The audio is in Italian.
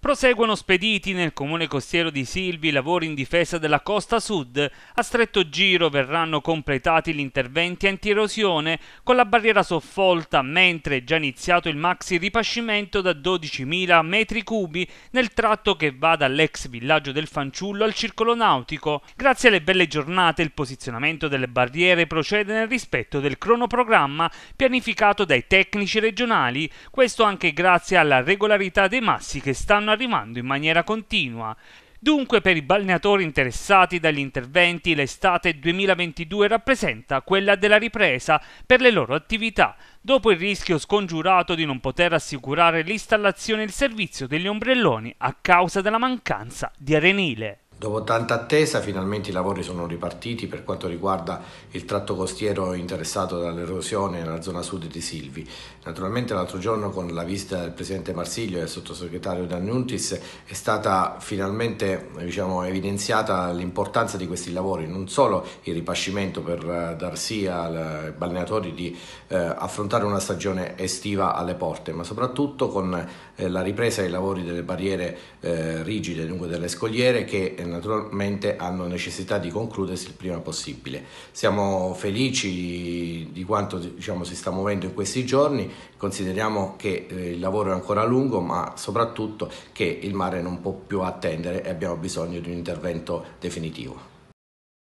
Proseguono spediti nel comune costiero di Silvi i lavori in difesa della costa sud. A stretto giro verranno completati gli interventi anti-erosione con la barriera soffolta, mentre è già iniziato il maxi ripascimento da 12.000 metri cubi nel tratto che va dall'ex villaggio del Fanciullo al circolo nautico. Grazie alle belle giornate il posizionamento delle barriere procede nel rispetto del cronoprogramma pianificato dai tecnici regionali, questo anche grazie alla regolarità dei massi che stanno stanno arrivando in maniera continua. Dunque per i balneatori interessati dagli interventi l'estate 2022 rappresenta quella della ripresa per le loro attività, dopo il rischio scongiurato di non poter assicurare l'installazione e il servizio degli ombrelloni a causa della mancanza di arenile. Dopo tanta attesa finalmente i lavori sono ripartiti per quanto riguarda il tratto costiero interessato dall'erosione nella zona sud di Silvi. Naturalmente l'altro giorno con la visita del Presidente Marsiglio e del Sottosegretario D'Annuntis è stata finalmente diciamo, evidenziata l'importanza di questi lavori, non solo il ripascimento per eh, dar sì ai balneatori di eh, affrontare una stagione estiva alle porte, ma soprattutto con eh, la ripresa dei lavori delle barriere eh, rigide, dunque delle scogliere che eh, naturalmente hanno necessità di concludersi il prima possibile. Siamo felici di quanto diciamo, si sta muovendo in questi giorni, consideriamo che eh, il lavoro è ancora lungo, ma soprattutto che il mare non può più attendere e abbiamo bisogno di un intervento definitivo.